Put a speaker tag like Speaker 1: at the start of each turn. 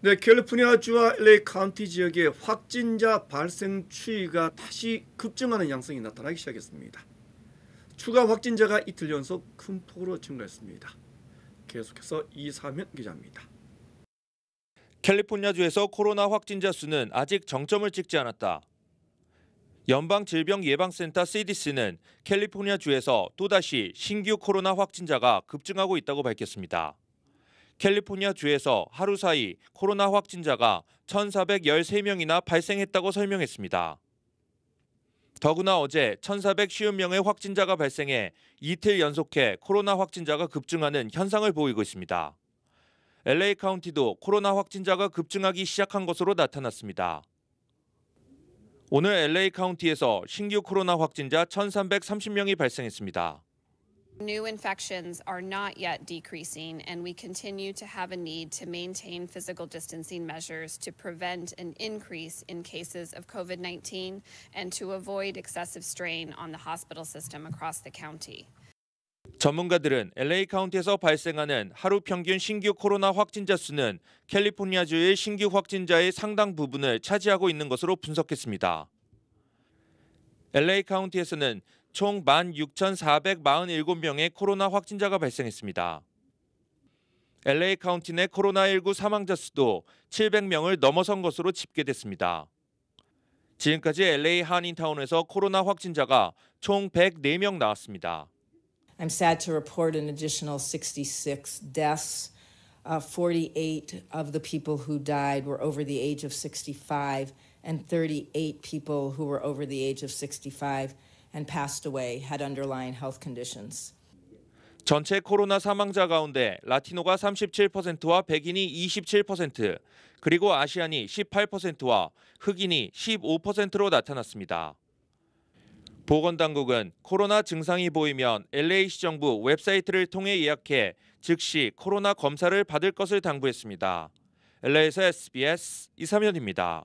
Speaker 1: 네, 캘리포니아주와 LA 카운티 지역의 확진자 발생 추이가 다시 급증하는 양상이 나타나기 시작했습니다. 추가 확진자가 이틀 연속 큰 폭으로 증가했습니다. 계속해서 이사면 기자입니다. 캘리포니아주에서 코로나 확진자 수는 아직 정점을 찍지 않았다. 연방질병예방센터 CDC는 캘리포니아주에서 또다시 신규 코로나 확진자가 급증하고 있다고 밝혔습니다. 캘리포니아 주에서 하루 사이 코로나 확진자가 1,413명이나 발생했다고 설명했습니다. 더구나 어제 1,450명의 확진자가 발생해 이틀 연속해 코로나 확진자가 급증하는 현상을 보이고 있습니다. LA 카운티도 코로나 확진자가 급증하기 시작한 것으로 나타났습니다. 오늘 LA 카운티에서 신규 코로나 확진자 1,330명이 발생했습니다.
Speaker 2: New infections are not yet decreasing, and we continue to have a need to maintain physical distancing measures to prevent an increase in cases of COVID 19 and to avoid excessive strain on the hospital system across the county.
Speaker 1: 전문가들은 LA 카운티에서 발생하는 하루 평균 신규 코로나 확진자 수는 캘리포니아주의 신규 확진자의 상당 부분을 차지하고 있는 것으로 분석했습니다. LA 카운티에서는 총 16,447명의 코로나 확진자가 발생했습니다. LA 카운티 내 코로나19 사망자 수도 700명을 넘어선 것으로 집계됐습니다. 지금까지 LA 한인타운에서 코로나 확진자가 총 104명 나왔습니다.
Speaker 3: I'm sad to report an additional 66 deaths. Uh, 48 of the people who died were over the age of 65, and 38 people who were over the age of 65 and passed away had underlying health conditions.
Speaker 1: 전체 코로나 사망자 가운데 라티노가 37%와 백인이 27%, 그리고 아시안이 18%와 흑인이 15%로 나타났습니다. 보건당국은 코로나 증상이 보이면 LA시 정부 웹사이트를 통해 예약해 즉시 코로나 검사를 받을 것을 당부했습니다. LA에서 SBS 이삼현입니다.